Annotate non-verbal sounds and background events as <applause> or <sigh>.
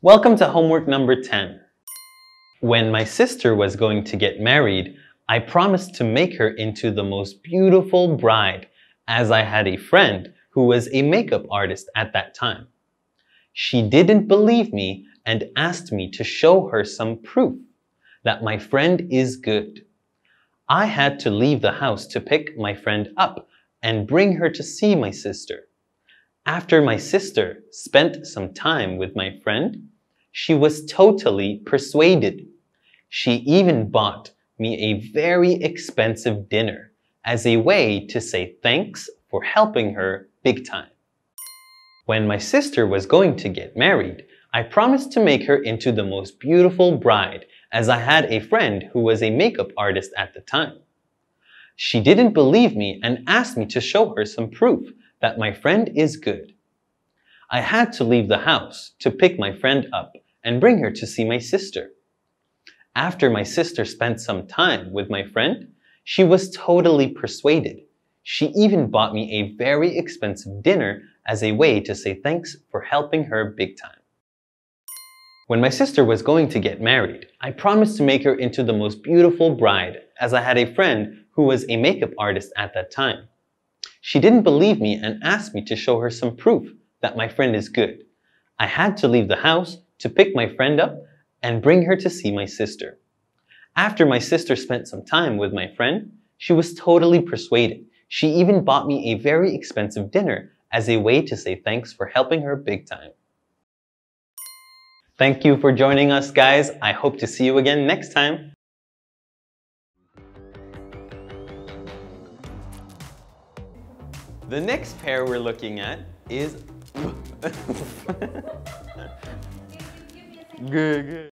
Welcome to homework number 10. When my sister was going to get married, I promised to make her into the most beautiful bride, as I had a friend who was a makeup artist at that time. She didn't believe me and asked me to show her some proof that my friend is good. I had to leave the house to pick my friend up and bring her to see my sister. After my sister spent some time with my friend, she was totally persuaded. She even bought me a very expensive dinner as a way to say thanks for helping her big time. When my sister was going to get married, I promised to make her into the most beautiful bride as I had a friend who was a makeup artist at the time. She didn't believe me and asked me to show her some proof that my friend is good. I had to leave the house to pick my friend up and bring her to see my sister. After my sister spent some time with my friend, she was totally persuaded. She even bought me a very expensive dinner as a way to say thanks for helping her big time. When my sister was going to get married, I promised to make her into the most beautiful bride as I had a friend who was a makeup artist at that time. She didn't believe me and asked me to show her some proof that my friend is good. I had to leave the house to pick my friend up and bring her to see my sister. After my sister spent some time with my friend, she was totally persuaded. She even bought me a very expensive dinner as a way to say thanks for helping her big time. Thank you for joining us, guys. I hope to see you again next time. The next pair we're looking at is... <laughs> good, good.